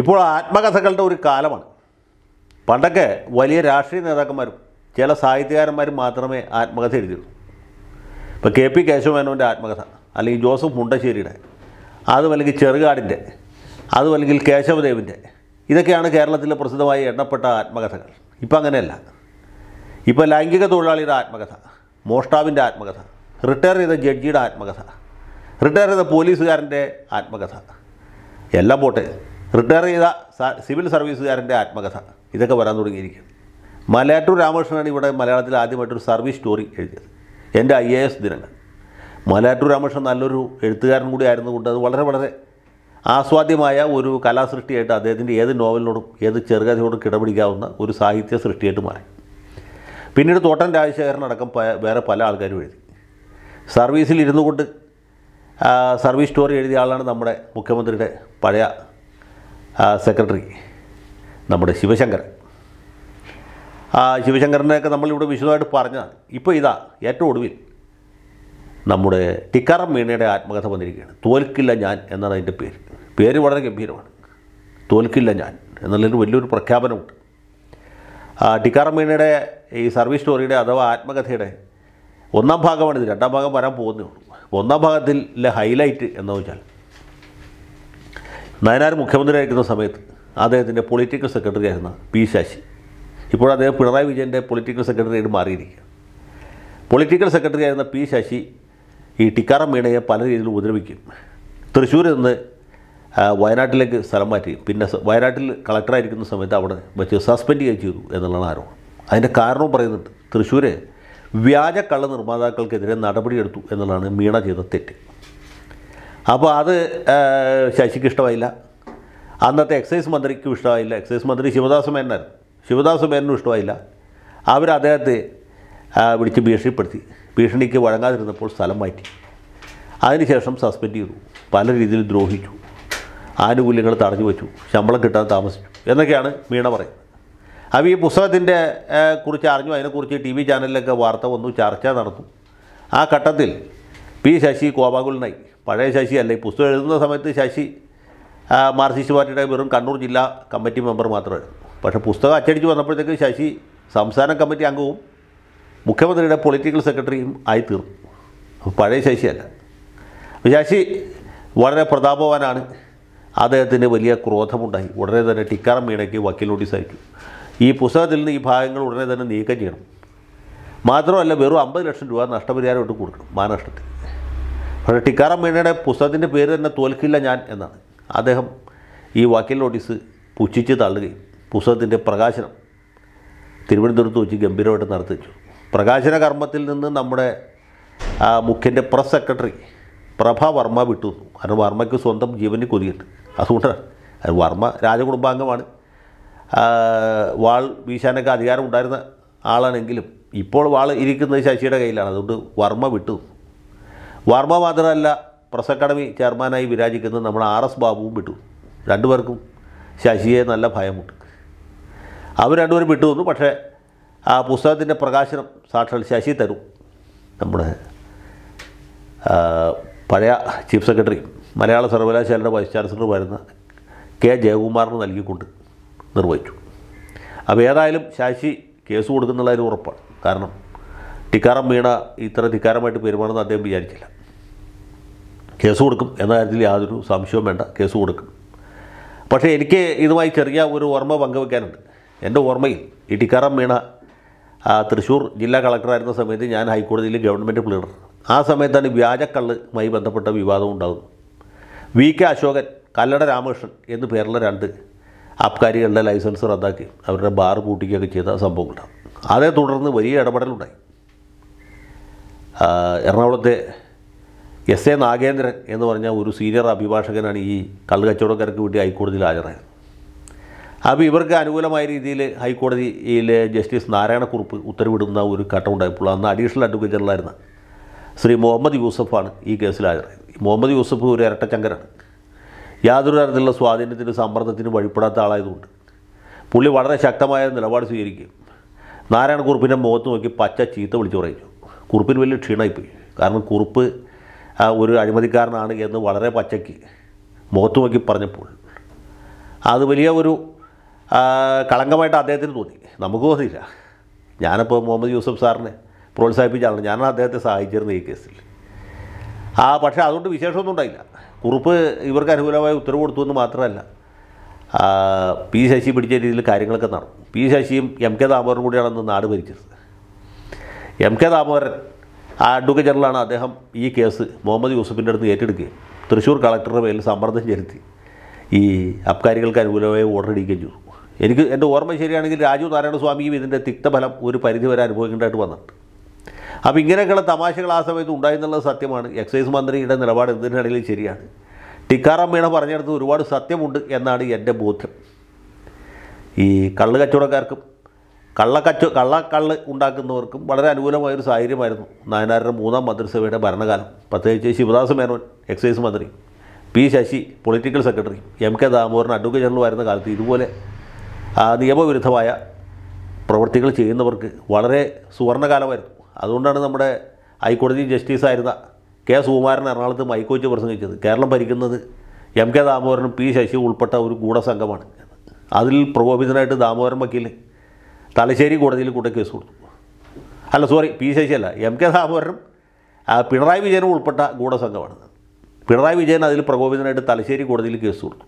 ഇപ്പോൾ ആത്മകഥകളുടെ ഒരു കാലമാണ് പണ്ടൊക്കെ വലിയ രാഷ്ട്രീയ നേതാക്കന്മാരും ചില സാഹിത്യകാരന്മാരും മാത്രമേ ആത്മകഥ എഴുതിയുള്ളൂ ഇപ്പോൾ കെ പി കേശവമേനോൻ്റെ ആത്മകഥ അല്ലെങ്കിൽ ജോസഫ് മുണ്ടശ്ശേരിയുടെ അതും അല്ലെങ്കിൽ ചെറുകാടിൻ്റെ അതും അല്ലെങ്കിൽ കേശവദേവിൻ്റെ ഇതൊക്കെയാണ് കേരളത്തിലെ പ്രസിദ്ധമായി എണ്ണപ്പെട്ട ആത്മകഥകൾ ഇപ്പം അങ്ങനെയല്ല ഇപ്പോൾ ലൈംഗിക തൊഴിലാളിയുടെ ആത്മകഥ മോഷ്ടാവിൻ്റെ ആത്മകഥ റിട്ടയർ ചെയ്ത ജഡ്ജിയുടെ ആത്മകഥ റിട്ടയർ ചെയ്ത പോലീസുകാരൻ്റെ ആത്മകഥ എല്ലാം പോട്ടെ റിട്ടയർ ചെയ്ത സിവിൽ സർവീസുകാരൻ്റെ ആത്മകഥ ഇതൊക്കെ വരാൻ തുടങ്ങിയിരിക്കും മലയാറ്റൂർ രാമകൃഷ്ണനാണ് ഇവിടെ മലയാളത്തിൽ ആദ്യമായിട്ടൊരു സർവീസ് സ്റ്റോറി എഴുതിയത് എൻ്റെ ഐ എ എസ് ദിനങ്ങൾ മലയാറ്റൂർ രാമകൃഷ്ണൻ നല്ലൊരു എഴുത്തുകാരൻ കൂടി ആയിരുന്നുകൊണ്ട് അത് വളരെ വളരെ ആസ്വാദ്യമായ ഒരു കലാസൃഷ്ടിയായിട്ട് അദ്ദേഹത്തിൻ്റെ ഏത് നോവലിനോടും ഏത് ചെറുകഥയോടും കിടപിടിക്കാവുന്ന ഒരു സാഹിത്യ സൃഷ്ടിയായിട്ട് മാറി പിന്നീട് തോട്ടൻ രാജശേഖരനടക്കം വേറെ പല ആൾക്കാരും എഴുതി സർവീസിൽ ഇരുന്നു കൊണ്ട് സർവീസ് സ്റ്റോറി എഴുതിയ ആളാണ് നമ്മുടെ മുഖ്യമന്ത്രിയുടെ പഴയ സെക്രട്ടറി നമ്മുടെ ശിവശങ്കർ ആ ശിവശങ്കറിനെയൊക്കെ നമ്മളിവിടെ വിശദമായിട്ട് പറഞ്ഞാൽ ഇപ്പോൾ ഇതാ ഏറ്റവും ഒടുവിൽ നമ്മുടെ ടിക്കാറം മീണയുടെ ആത്മകഥ വന്നിരിക്കുകയാണ് തോൽക്കില്ല ഞാൻ എന്നാണ് അതിൻ്റെ പേര് പേര് വളരെ ഗംഭീരമാണ് തോൽക്കില്ല ഞാൻ എന്നുള്ളതിൻ്റെ വലിയൊരു പ്രഖ്യാപനമുണ്ട് ടിക്കാറം മീണയുടെ ഈ സർവീസ് സ്റ്റോറിയുടെ അഥവാ ആത്മകഥയുടെ ഒന്നാം ഭാഗമാണിത് രണ്ടാം ഭാഗം വരാൻ പോകുന്നേ ഉള്ളൂ ഒന്നാം ഭാഗത്തിലെ ഹൈലൈറ്റ് എന്ന് വെച്ചാൽ നയനാർ മുഖ്യമന്ത്രിയായിരിക്കുന്ന സമയത്ത് അദ്ദേഹത്തിൻ്റെ പൊളിറ്റിക്കൽ സെക്രട്ടറി ആയിരുന്ന പി ശാശി ഇപ്പോൾ അദ്ദേഹം പിണറായി വിജയൻ്റെ പൊളിറ്റിക്കൽ സെക്രട്ടറി ആയിട്ട് മാറിയിരിക്കുക പൊളിറ്റിക്കൽ സെക്രട്ടറി ആയിരുന്ന പി ശശി ഈ ടിക്കാറാം മീണയെ പല രീതിയിൽ ഉപദ്രവിക്കും തൃശ്ശൂരിൽ നിന്ന് വയനാട്ടിലേക്ക് സ്ഥലം മാറ്റി പിന്നെ വയനാട്ടിൽ കളക്ടറായിരിക്കുന്ന സമയത്ത് അവിടെ വെച്ച് സസ്പെൻഡ് ചെയ്യുകയും ചെയ്തു എന്നുള്ളതാണ് ആരോപണം അതിൻ്റെ കാരണവും പറയുന്നുണ്ട് തൃശ്ശൂർ വ്യാജ കള്ള നിർമ്മാതാക്കൾക്കെതിരെ നടപടിയെടുത്തു എന്നുള്ളതാണ് മീണ ചെയ്ത തെറ്റ് അപ്പോൾ അത് ശശിക്ക് ഇഷ്ടമായില്ല അന്നത്തെ എക്സൈസ് മന്ത്രിക്കും ഇഷ്ടമായില്ല എക്സൈസ് മന്ത്രി ശിവദാസ് മേനൻ ശിവദാസ് മേനും ഇഷ്ടമായില്ല അവർ അദ്ദേഹത്തെ വിളിച്ച് ഭീഷണിപ്പെടുത്തി ഭീഷണിക്ക് വഴങ്ങാതിരുന്നപ്പോൾ സ്ഥലം മാറ്റി അതിനുശേഷം സസ്പെൻഡ് ചെയ്തു പല രീതിയിൽ ദ്രോഹിച്ചു ആനുകൂല്യങ്ങൾ തടഞ്ഞു വെച്ചു ശമ്പളം കിട്ടാൻ താമസിച്ചു എന്നൊക്കെയാണ് മീണ പറയുന്നത് അപ്പോൾ ഈ പുസ്തകത്തിൻ്റെ കുറിച്ച് അറിഞ്ഞു അതിനെക്കുറിച്ച് ടി വി ചാനലിലൊക്കെ വാർത്ത വന്നു ചർച്ച നടന്നു ആ ഘട്ടത്തിൽ പി ശശി കോപാകുലനായി പഴയ ശശി അല്ല ഈ പുസ്തകം എഴുതുന്ന സമയത്ത് ശശി മാർക്സിസ്റ്റ് പാർട്ടിയുടെ വെറും കണ്ണൂർ ജില്ലാ കമ്മിറ്റി മെമ്പർ മാത്രമായിരുന്നു പക്ഷേ പുസ്തകം അച്ചടിച്ച് വന്നപ്പോഴത്തേക്ക് ശശി സംസ്ഥാന കമ്മിറ്റി അംഗവും മുഖ്യമന്ത്രിയുടെ പൊളിറ്റിക്കൽ സെക്രട്ടറിയും ആയി തീർന്നു പഴയ ശശിയല്ല ശശി വളരെ പ്രതാപവാനാണ് അദ്ദേഹത്തിന് വലിയ ക്രോധമുണ്ടായി ഉടനെ തന്നെ ടിക്കാറം മീണയ്ക്ക് വക്കീൽ നോട്ടീസ് അയച്ചു ഈ പുസ്തകത്തിൽ നിന്ന് ഈ ഭാഗങ്ങൾ ഉടനെ തന്നെ നീക്കം ചെയ്യണം മാത്രമല്ല വെറും അമ്പത് ലക്ഷം രൂപ നഷ്ടപരിഹാരം ഇട്ട് കൊടുക്കണം മാനഷ്ടത്തിൽ പക്ഷേ ടിക്കാറാം മീണയുടെ പുസ്തകത്തിൻ്റെ പേര് തന്നെ തോൽക്കില്ല ഞാൻ എന്നാണ് അദ്ദേഹം ഈ വക്കീൽ നോട്ടീസ് പുച്ഛിച്ച് തള്ളുകയും പുസ്തകത്തിൻ്റെ പ്രകാശനം തിരുവനന്തപുരത്ത് വെച്ച് ഗംഭീരമായിട്ട് നടത്തിച്ചു പ്രകാശന കർമ്മത്തിൽ നിന്ന് നമ്മുടെ മുഖ്യൻ്റെ പ്രസ് സെക്രട്ടറി പ്രഭ വർമ്മ വിട്ടു കാരണം വർമ്മയ്ക്ക് സ്വന്തം ജീവന് കൊതിയുണ്ട് അതുകൊണ്ടാണ് വർമ്മ രാജകുടുംബാംഗമാണ് വാൾ വീശാനൊക്കെ അധികാരമുണ്ടായിരുന്ന ആളാണെങ്കിലും ഇപ്പോൾ വാൾ ഇരിക്കുന്നത് ശശിയുടെ കയ്യിലാണ് അതുകൊണ്ട് വർമ്മ വിട്ടു വർമ്മ മാത്രമല്ല പ്രസ് അക്കാഡമി ചെയർമാനായി വിരാജിക്കുന്നത് നമ്മൾ ആർ എസ് ബാബുവും വിട്ടു രണ്ടുപേർക്കും ശശിയെ നല്ല ഭയമുണ്ട് അവർ രണ്ടുപേരും വിട്ടു വന്നു പക്ഷേ ആ പുസ്തകത്തിൻ്റെ പ്രകാശനം സാക്ഷാൽ ശശി തരും നമ്മുടെ പഴയ ചീഫ് സെക്രട്ടറി മലയാള സർവകലാശാലയുടെ വൈസ് ചാൻസലർ വരുന്ന കെ ജയകുമാറിന് നൽകിക്കൊണ്ട് നിർവഹിച്ചു അപ്പോൾ ഏതായാലും ശശി കേസ് കൊടുക്കുന്നുള്ളതിന് ഉറപ്പാണ് കാരണം ടിക്കാറം വീണ ഇത്ര ധിക്കാരമായിട്ട് പെരുമാറുമെന്ന് അദ്ദേഹം വിചാരിച്ചില്ല കേസ് കൊടുക്കും എന്ന കാര്യത്തിൽ യാതൊരു സംശയവും വേണ്ട കേസ് കൊടുക്കും പക്ഷേ എനിക്ക് ഇതുമായി ചെറിയ ഒരു ഓർമ്മ പങ്കുവെക്കാനുണ്ട് എൻ്റെ ഓർമ്മയിൽ ഇടിക്കാറം വീണ തൃശ്ശൂർ ജില്ലാ കളക്ടറായിരുന്ന സമയത്ത് ഞാൻ ഹൈക്കോടതിയിൽ ഗവൺമെൻറ് പ്ലീഡർ ആ സമയത്താണ് വ്യാജക്കള്ളുമായി ബന്ധപ്പെട്ട വിവാദം ഉണ്ടാകുന്നത് വി കെ അശോകൻ കല്ലട രാമകൃഷ്ണൻ എന്നു പേരുള്ള രണ്ട് അബ്കാരികളുടെ ലൈസൻസ് റദ്ദാക്കി അവരുടെ ബാർ പൂട്ടിക്കുകയൊക്കെ ചെയ്ത സംഭവങ്ങളുണ്ടാകും അതേ തുടർന്ന് വലിയ ഇടപെടലുണ്ടായി എറണാകുളത്തെ എസ് എ നാഗേന്ദ്രൻ എന്ന് പറഞ്ഞ ഒരു സീനിയർ അഭിഭാഷകനാണ് ഈ കള്ളുകച്ചവടക്കാർക്ക് വേണ്ടി ഹൈക്കോടതിയിൽ ഹാജരായത് അപ്പോൾ ഇവർക്ക് അനുകൂലമായ രീതിയിൽ ഹൈക്കോടതിയിലെ ജസ്റ്റിസ് നാരായണക്കുറുപ്പ് ഉത്തരവിടുന്ന ഒരു ഉണ്ടായപ്പോൾ അന്ന് അഡീഷണൽ അഡ്വക്കേറ്റ് ജനറലായിരുന്ന ശ്രീ മുഹമ്മദ് യൂസഫാണ് ഈ കേസിൽ ഹാജരായത് മുഹമ്മദ് യൂസഫ് ഒരു ഇരട്ടച്ചങ്കരാണ് യാതൊരു തരത്തിലുള്ള സ്വാധീനത്തിന് സമ്മർദ്ദത്തിന് വഴിപ്പെടാത്ത ആളായതുകൊണ്ട് പുള്ളി വളരെ ശക്തമായ നിലപാട് സ്വീകരിക്കും നാരായണ കുറുപ്പിൻ്റെ മുഖത്ത് നോക്കി പച്ച ചീത്ത വിളിച്ചു പറയിച്ചു കുറുപ്പിന് വലിയ ക്ഷീണമായിപ്പോയി കാരണം കുറുപ്പ് ഒരു അഴിമതിക്കാരനാണ് എന്ന് വളരെ പച്ചയ്ക്ക് മുഖത്തു നോക്കി പറഞ്ഞപ്പോൾ അത് വലിയ ഒരു കളങ്കമായിട്ട് അദ്ദേഹത്തിന് തോന്നി നമുക്ക് തോന്നിയില്ല ഞാനിപ്പോൾ മുഹമ്മദ് യൂസഫ് സാറിനെ പ്രോത്സാഹിപ്പിച്ചാണ് ഞാൻ അദ്ദേഹത്തെ സഹായിച്ചിരുന്നു ഈ കേസിൽ ആ പക്ഷേ അതുകൊണ്ട് വിശേഷമൊന്നും ഉണ്ടായില്ല കുറിപ്പ് ഇവർക്ക് അനുകൂലമായ ഉത്തരവ് കൊടുത്തു എന്ന് മാത്രമല്ല പി ശശി പിടിച്ച രീതിയിൽ കാര്യങ്ങളൊക്കെ നടന്നു പി ശശിയും എം കെ ദാമോദരൻ കൂടിയാണ് അന്ന് നാട് ഭരിച്ചത് എം കെ ദാമോദരൻ ആ അഡ്വക്കേറ്റ് ജനറലാണ് അദ്ദേഹം ഈ കേസ് മുഹമ്മദ് യൂസഫിൻ്റെ അടുത്ത് ഏറ്റെടുക്കുക തൃശ്ശൂർ കളക്ടറുടെ പേരിൽ സമ്മർദ്ദം ചെലുത്തി ഈ അബ്കാരികൾക്ക് അനുകൂലമായ ഓർഡർ ഇടിക്കുകയും ചെയ്തു എനിക്ക് എൻ്റെ ഓർമ്മ ശരിയാണെങ്കിൽ രാജു നാരായണ സ്വാമിയും ഇതിൻ്റെ തിക്തഫലം ഒരു പരിധി വരെ അനുഭവിക്കേണ്ടതായിട്ട് വന്നിട്ടുണ്ട് അപ്പോൾ ഇങ്ങനെയൊക്കെയുള്ള തമാശകൾ ആ സമയത്ത് ഉണ്ടായിരുന്നുള്ളത് സത്യമാണ് എക്സൈസ് മന്ത്രിയുടെ നിലപാട് എന്തിനാണെങ്കിലും ശരിയാണ് ടിക്കാറാം മീണ പറഞ്ഞെടുത്ത് ഒരുപാട് സത്യമുണ്ട് എന്നാണ് എൻ്റെ ബോധ്യം ഈ കള്ളുകച്ചവടക്കാർക്കും കള്ളക്കച്ചു കള്ളക്കള്ള് ഉണ്ടാക്കുന്നവർക്കും വളരെ അനുകൂലമായൊരു സാഹചര്യമായിരുന്നു നായനാരുടെ മൂന്നാം മന്ത്രിസഭയുടെ ഭരണകാലം പ്രത്യേകിച്ച് ശിവദാസ് മേനോൻ എക്സൈസ് മന്ത്രി P Sasi political secretary M K Damodaran advocate general വരുന്ന കാലത്ത് ഇതുപോലെ നിയമവിരുദ്ധമായ പ്രവർത്തികൾ ചെയ്യുന്നവർക്ക് വളരെ സുവർണകാലമായിരുന്നു അതുകൊണ്ടാണ് നമ്മുടെ ഹൈക്കോടതി ജസ്റ്റിസായിരുന്ന കെ സുകുമാരൻ എറണാകുളത്ത് മൈക്കോച്ച് പ്രസംഗിച്ചത് കേരളം ഭരിക്കുന്നത് എം കെ ദാമോദരനും പി ശശിയും ഉൾപ്പെട്ട ഒരു ഗൂഢസംഘമാണ് അതിൽ പ്രകോപിതനായിട്ട് ദാമോദരൻ വക്കീൽ തലശ്ശേരി കോടതിയിൽ കൂടെ കേസ് കൊടുത്തു അല്ല സോറി പി ശശി അല്ല എം കെ ദാമോദരനും പിണറായി വിജയനും ഉൾപ്പെട്ട ഗൂഢസംഘമാണ് പിണറായി വിജയൻ അതിൽ പ്രകോപിതനായിട്ട് തലശ്ശേരി കോടതിയിൽ കേസ് കൊടുത്തു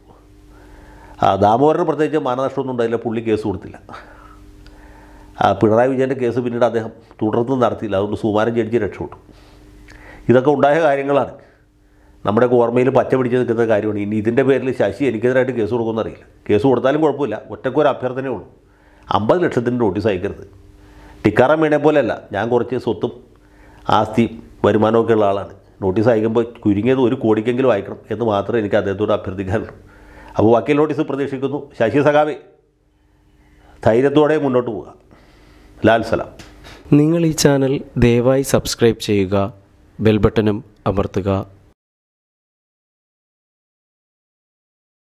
ദാമോദരന് പ്രത്യേകിച്ച് മാനനഷ്ടമൊന്നും ഉണ്ടായില്ല പുള്ളി കേസ് കൊടുത്തില്ല പിണറായി വിജയൻ്റെ കേസ് പിന്നീട് അദ്ദേഹം തുടർന്ന് നടത്തിയില്ല അതുകൊണ്ട് സുമാരൻ ജഡ്ജി രക്ഷപ്പെട്ടു ഇതൊക്കെ ഉണ്ടായ കാര്യങ്ങളാണ് നമ്മുടെ ഓർമ്മയിൽ പച്ച പിടിച്ച് നിൽക്കുന്ന കാര്യമാണ് ഇനി ഇതിൻ്റെ പേരിൽ ശശി എനിക്കെതിരായിട്ട് കേസ് കൊടുക്കുമെന്നറിയില്ല കേസ് കൊടുത്താലും കുഴപ്പമില്ല ഒറ്റക്കൊരു അഭ്യർത്ഥനയേ ഉള്ളൂ അമ്പത് ലക്ഷത്തിൻ്റെ നോട്ടീസ് അയക്കരുത് മീണെ പോലെയല്ല ഞാൻ കുറച്ച് സ്വത്തും ആസ്തിയും വരുമാനമൊക്കെ ഉള്ള ആളാണ് നോട്ടീസ് അയക്കുമ്പോൾ ചുരുങ്ങിയത് ഒരു കോടിക്കെങ്കിലും അയക്കണം എന്ന് മാത്രമേ എനിക്ക് അദ്ദേഹത്തോട് അഭ്യർത്ഥിക്കാറുള്ളൂ അപ്പോൾ വക്കീൽ നോട്ടീസ് പ്രതീക്ഷിക്കുന്നു ശശി സഖാവി ധൈര്യത്തോടെ മുന്നോട്ട് പോവുക ലാൽ സലാം നിങ്ങൾ ഈ ചാനൽ ദയവായി സബ്സ്ക്രൈബ് ചെയ്യുക ബെൽബട്ടനും അമർത്തുക